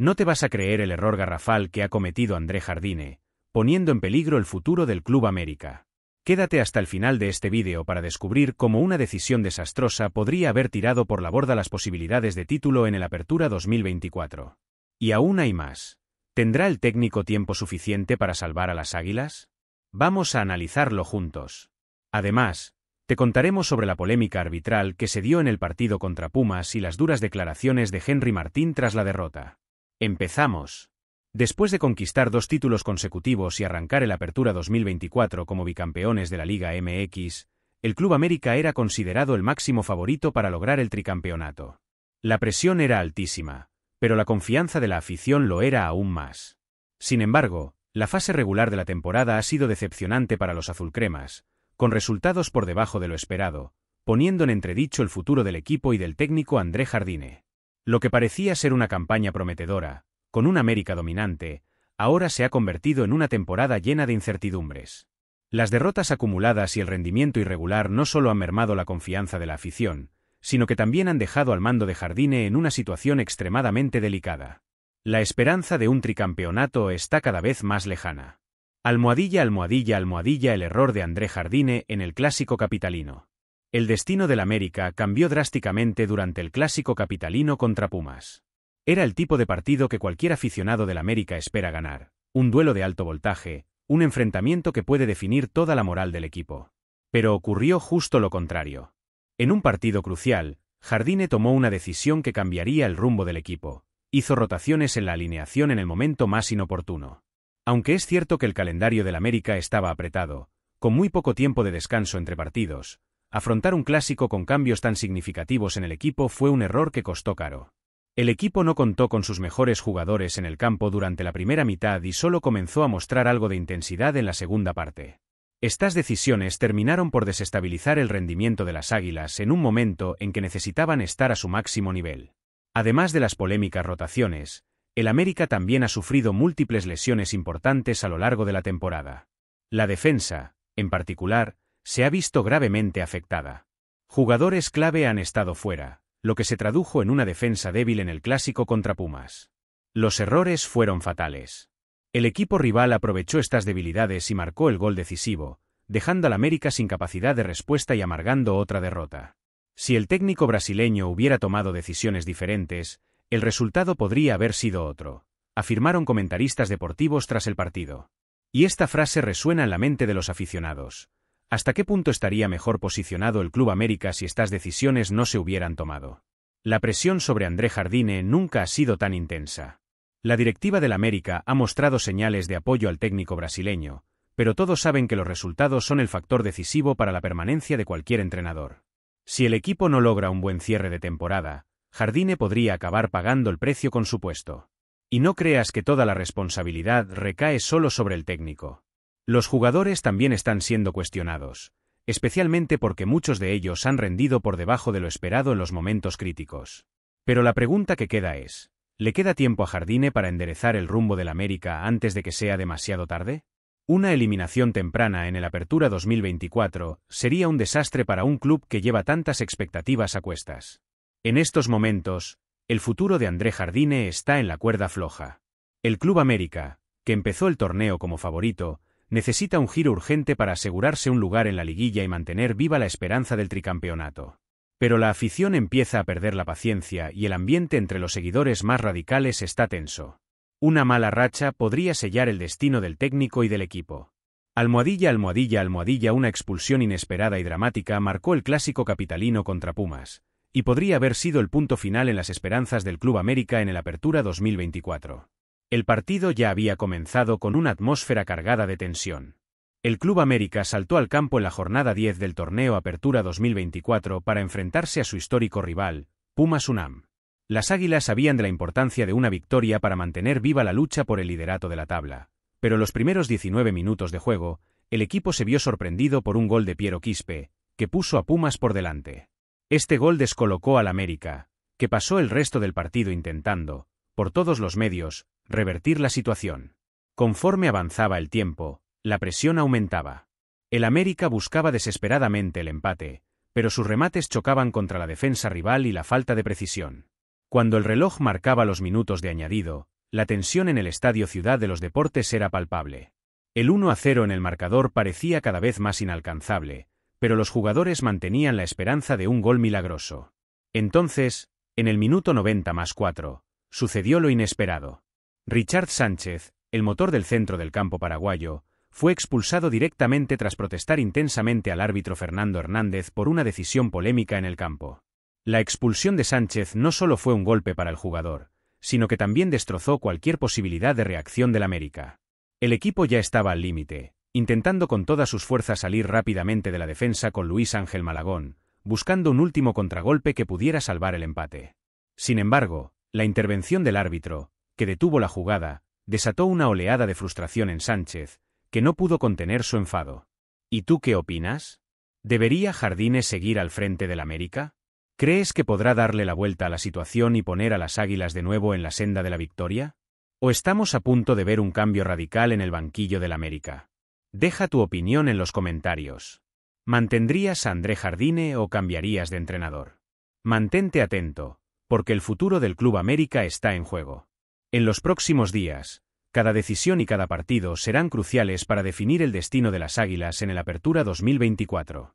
No te vas a creer el error garrafal que ha cometido André Jardine, poniendo en peligro el futuro del Club América. Quédate hasta el final de este vídeo para descubrir cómo una decisión desastrosa podría haber tirado por la borda las posibilidades de título en el Apertura 2024. Y aún hay más. ¿Tendrá el técnico tiempo suficiente para salvar a las águilas? Vamos a analizarlo juntos. Además, te contaremos sobre la polémica arbitral que se dio en el partido contra Pumas y las duras declaraciones de Henry Martín tras la derrota. Empezamos. Después de conquistar dos títulos consecutivos y arrancar el Apertura 2024 como bicampeones de la Liga MX, el Club América era considerado el máximo favorito para lograr el tricampeonato. La presión era altísima, pero la confianza de la afición lo era aún más. Sin embargo, la fase regular de la temporada ha sido decepcionante para los azulcremas, con resultados por debajo de lo esperado, poniendo en entredicho el futuro del equipo y del técnico André Jardine. Lo que parecía ser una campaña prometedora, con una América dominante, ahora se ha convertido en una temporada llena de incertidumbres. Las derrotas acumuladas y el rendimiento irregular no solo han mermado la confianza de la afición, sino que también han dejado al mando de Jardine en una situación extremadamente delicada. La esperanza de un tricampeonato está cada vez más lejana. Almohadilla, almohadilla, almohadilla el error de André Jardine en el clásico capitalino. El destino del América cambió drásticamente durante el clásico capitalino contra Pumas. Era el tipo de partido que cualquier aficionado del América espera ganar, un duelo de alto voltaje, un enfrentamiento que puede definir toda la moral del equipo. Pero ocurrió justo lo contrario. En un partido crucial, Jardine tomó una decisión que cambiaría el rumbo del equipo. Hizo rotaciones en la alineación en el momento más inoportuno. Aunque es cierto que el calendario del América estaba apretado, con muy poco tiempo de descanso entre partidos, Afrontar un clásico con cambios tan significativos en el equipo fue un error que costó caro. El equipo no contó con sus mejores jugadores en el campo durante la primera mitad y solo comenzó a mostrar algo de intensidad en la segunda parte. Estas decisiones terminaron por desestabilizar el rendimiento de las Águilas en un momento en que necesitaban estar a su máximo nivel. Además de las polémicas rotaciones, el América también ha sufrido múltiples lesiones importantes a lo largo de la temporada. La defensa, en particular, se ha visto gravemente afectada. Jugadores clave han estado fuera, lo que se tradujo en una defensa débil en el clásico contra Pumas. Los errores fueron fatales. El equipo rival aprovechó estas debilidades y marcó el gol decisivo, dejando al América sin capacidad de respuesta y amargando otra derrota. Si el técnico brasileño hubiera tomado decisiones diferentes, el resultado podría haber sido otro, afirmaron comentaristas deportivos tras el partido. Y esta frase resuena en la mente de los aficionados, ¿Hasta qué punto estaría mejor posicionado el Club América si estas decisiones no se hubieran tomado? La presión sobre André Jardine nunca ha sido tan intensa. La directiva del América ha mostrado señales de apoyo al técnico brasileño, pero todos saben que los resultados son el factor decisivo para la permanencia de cualquier entrenador. Si el equipo no logra un buen cierre de temporada, Jardine podría acabar pagando el precio con su puesto. Y no creas que toda la responsabilidad recae solo sobre el técnico. Los jugadores también están siendo cuestionados, especialmente porque muchos de ellos han rendido por debajo de lo esperado en los momentos críticos. Pero la pregunta que queda es, ¿le queda tiempo a Jardine para enderezar el rumbo del América antes de que sea demasiado tarde? Una eliminación temprana en el Apertura 2024 sería un desastre para un club que lleva tantas expectativas a cuestas. En estos momentos, el futuro de André Jardine está en la cuerda floja. El Club América, que empezó el torneo como favorito, necesita un giro urgente para asegurarse un lugar en la liguilla y mantener viva la esperanza del tricampeonato. Pero la afición empieza a perder la paciencia y el ambiente entre los seguidores más radicales está tenso. Una mala racha podría sellar el destino del técnico y del equipo. Almohadilla, almohadilla, almohadilla, una expulsión inesperada y dramática marcó el clásico capitalino contra Pumas, y podría haber sido el punto final en las esperanzas del Club América en el Apertura 2024. El partido ya había comenzado con una atmósfera cargada de tensión. El Club América saltó al campo en la jornada 10 del torneo Apertura 2024 para enfrentarse a su histórico rival, Pumas Unam. Las Águilas sabían de la importancia de una victoria para mantener viva la lucha por el liderato de la tabla, pero los primeros 19 minutos de juego, el equipo se vio sorprendido por un gol de Piero Quispe, que puso a Pumas por delante. Este gol descolocó al América, que pasó el resto del partido intentando, por todos los medios, revertir la situación. Conforme avanzaba el tiempo, la presión aumentaba. El América buscaba desesperadamente el empate, pero sus remates chocaban contra la defensa rival y la falta de precisión. Cuando el reloj marcaba los minutos de añadido, la tensión en el Estadio Ciudad de los Deportes era palpable. El 1 a 0 en el marcador parecía cada vez más inalcanzable, pero los jugadores mantenían la esperanza de un gol milagroso. Entonces, en el minuto 90 más 4, sucedió lo inesperado. Richard Sánchez, el motor del centro del campo paraguayo, fue expulsado directamente tras protestar intensamente al árbitro Fernando Hernández por una decisión polémica en el campo. La expulsión de Sánchez no solo fue un golpe para el jugador, sino que también destrozó cualquier posibilidad de reacción del América. El equipo ya estaba al límite, intentando con todas sus fuerzas salir rápidamente de la defensa con Luis Ángel Malagón, buscando un último contragolpe que pudiera salvar el empate. Sin embargo, la intervención del árbitro, que detuvo la jugada, desató una oleada de frustración en Sánchez, que no pudo contener su enfado. ¿Y tú qué opinas? ¿Debería Jardines seguir al frente del América? ¿Crees que podrá darle la vuelta a la situación y poner a las Águilas de nuevo en la senda de la victoria? ¿O estamos a punto de ver un cambio radical en el banquillo del América? Deja tu opinión en los comentarios. ¿Mantendrías a André Jardine o cambiarías de entrenador? Mantente atento, porque el futuro del Club América está en juego. En los próximos días, cada decisión y cada partido serán cruciales para definir el destino de las Águilas en el Apertura 2024.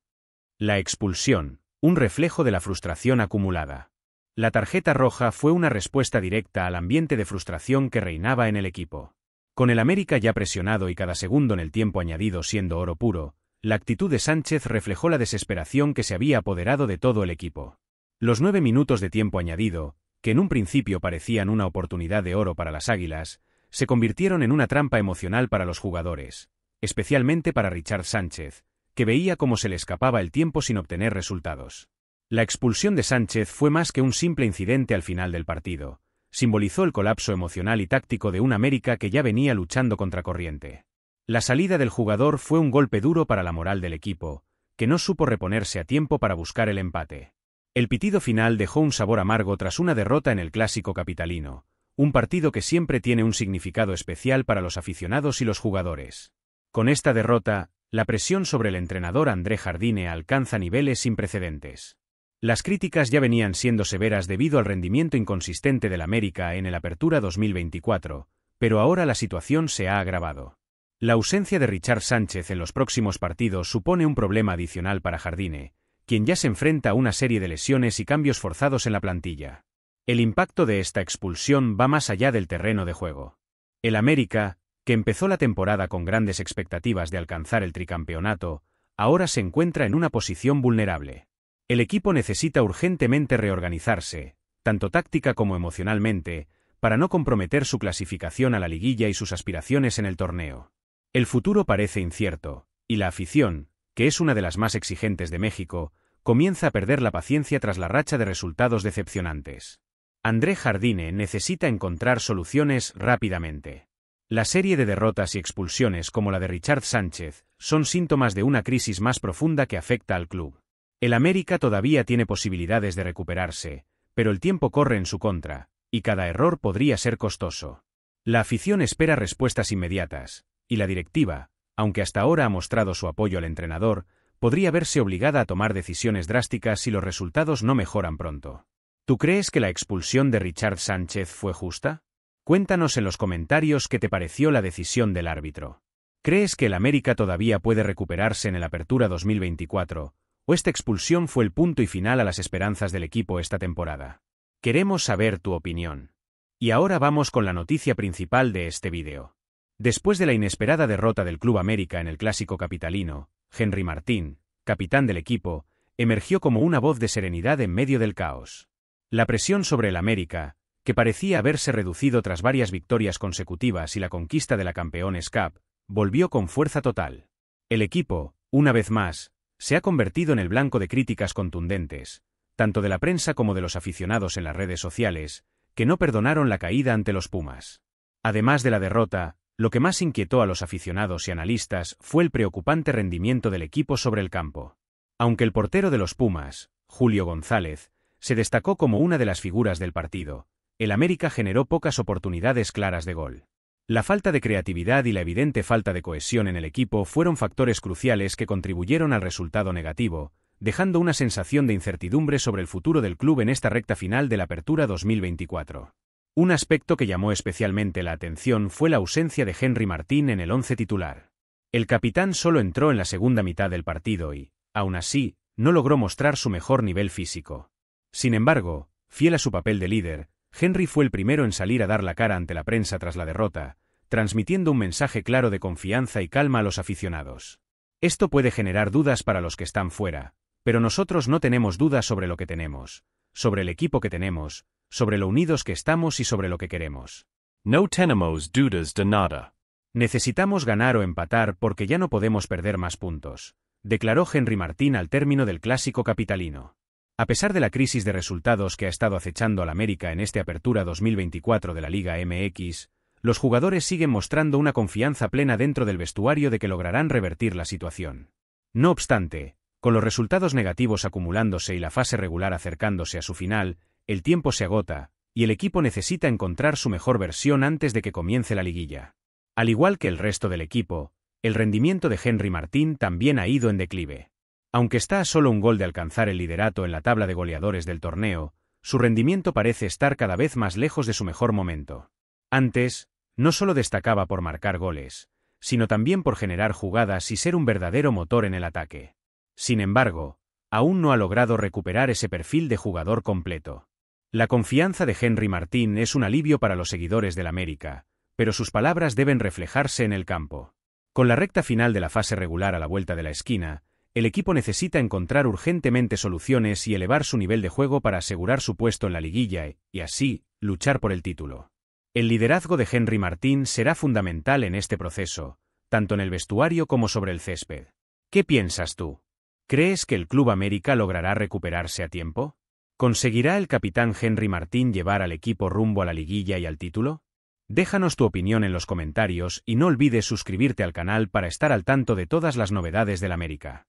La expulsión, un reflejo de la frustración acumulada. La tarjeta roja fue una respuesta directa al ambiente de frustración que reinaba en el equipo. Con el América ya presionado y cada segundo en el tiempo añadido siendo oro puro, la actitud de Sánchez reflejó la desesperación que se había apoderado de todo el equipo. Los nueve minutos de tiempo añadido, que en un principio parecían una oportunidad de oro para las Águilas, se convirtieron en una trampa emocional para los jugadores, especialmente para Richard Sánchez, que veía cómo se le escapaba el tiempo sin obtener resultados. La expulsión de Sánchez fue más que un simple incidente al final del partido, simbolizó el colapso emocional y táctico de un América que ya venía luchando contra corriente. La salida del jugador fue un golpe duro para la moral del equipo, que no supo reponerse a tiempo para buscar el empate. El pitido final dejó un sabor amargo tras una derrota en el clásico capitalino, un partido que siempre tiene un significado especial para los aficionados y los jugadores. Con esta derrota, la presión sobre el entrenador André Jardine alcanza niveles sin precedentes. Las críticas ya venían siendo severas debido al rendimiento inconsistente del América en el Apertura 2024, pero ahora la situación se ha agravado. La ausencia de Richard Sánchez en los próximos partidos supone un problema adicional para Jardine, quien ya se enfrenta a una serie de lesiones y cambios forzados en la plantilla. El impacto de esta expulsión va más allá del terreno de juego. El América, que empezó la temporada con grandes expectativas de alcanzar el tricampeonato, ahora se encuentra en una posición vulnerable. El equipo necesita urgentemente reorganizarse, tanto táctica como emocionalmente, para no comprometer su clasificación a la liguilla y sus aspiraciones en el torneo. El futuro parece incierto, y la afición, que es una de las más exigentes de México, comienza a perder la paciencia tras la racha de resultados decepcionantes. André Jardine necesita encontrar soluciones rápidamente. La serie de derrotas y expulsiones como la de Richard Sánchez son síntomas de una crisis más profunda que afecta al club. El América todavía tiene posibilidades de recuperarse, pero el tiempo corre en su contra, y cada error podría ser costoso. La afición espera respuestas inmediatas, y la directiva, aunque hasta ahora ha mostrado su apoyo al entrenador, podría verse obligada a tomar decisiones drásticas si los resultados no mejoran pronto. ¿Tú crees que la expulsión de Richard Sánchez fue justa? Cuéntanos en los comentarios qué te pareció la decisión del árbitro. ¿Crees que el América todavía puede recuperarse en el Apertura 2024? ¿O esta expulsión fue el punto y final a las esperanzas del equipo esta temporada? Queremos saber tu opinión. Y ahora vamos con la noticia principal de este vídeo. Después de la inesperada derrota del Club América en el Clásico Capitalino, Henry Martín, capitán del equipo, emergió como una voz de serenidad en medio del caos. La presión sobre el América, que parecía haberse reducido tras varias victorias consecutivas y la conquista de la Campeones Cup, volvió con fuerza total. El equipo, una vez más, se ha convertido en el blanco de críticas contundentes, tanto de la prensa como de los aficionados en las redes sociales, que no perdonaron la caída ante los Pumas. Además de la derrota, lo que más inquietó a los aficionados y analistas fue el preocupante rendimiento del equipo sobre el campo. Aunque el portero de los Pumas, Julio González, se destacó como una de las figuras del partido, el América generó pocas oportunidades claras de gol. La falta de creatividad y la evidente falta de cohesión en el equipo fueron factores cruciales que contribuyeron al resultado negativo, dejando una sensación de incertidumbre sobre el futuro del club en esta recta final de la Apertura 2024. Un aspecto que llamó especialmente la atención fue la ausencia de Henry Martín en el once titular. El capitán solo entró en la segunda mitad del partido y, aún así, no logró mostrar su mejor nivel físico. Sin embargo, fiel a su papel de líder, Henry fue el primero en salir a dar la cara ante la prensa tras la derrota, transmitiendo un mensaje claro de confianza y calma a los aficionados. Esto puede generar dudas para los que están fuera, pero nosotros no tenemos dudas sobre lo que tenemos, sobre el equipo que tenemos, sobre lo unidos que estamos y sobre lo que queremos. No tenemos dudas de nada. Necesitamos ganar o empatar porque ya no podemos perder más puntos, declaró Henry Martín al término del clásico capitalino. A pesar de la crisis de resultados que ha estado acechando al América en esta apertura 2024 de la Liga MX, los jugadores siguen mostrando una confianza plena dentro del vestuario de que lograrán revertir la situación. No obstante, con los resultados negativos acumulándose y la fase regular acercándose a su final, el tiempo se agota, y el equipo necesita encontrar su mejor versión antes de que comience la liguilla. Al igual que el resto del equipo, el rendimiento de Henry Martín también ha ido en declive. Aunque está a solo un gol de alcanzar el liderato en la tabla de goleadores del torneo, su rendimiento parece estar cada vez más lejos de su mejor momento. Antes, no solo destacaba por marcar goles, sino también por generar jugadas y ser un verdadero motor en el ataque. Sin embargo, aún no ha logrado recuperar ese perfil de jugador completo. La confianza de Henry Martín es un alivio para los seguidores del América, pero sus palabras deben reflejarse en el campo. Con la recta final de la fase regular a la vuelta de la esquina, el equipo necesita encontrar urgentemente soluciones y elevar su nivel de juego para asegurar su puesto en la liguilla e, y, así, luchar por el título. El liderazgo de Henry Martín será fundamental en este proceso, tanto en el vestuario como sobre el césped. ¿Qué piensas tú? ¿Crees que el Club América logrará recuperarse a tiempo? ¿Conseguirá el capitán Henry Martín llevar al equipo rumbo a la liguilla y al título? Déjanos tu opinión en los comentarios y no olvides suscribirte al canal para estar al tanto de todas las novedades del América.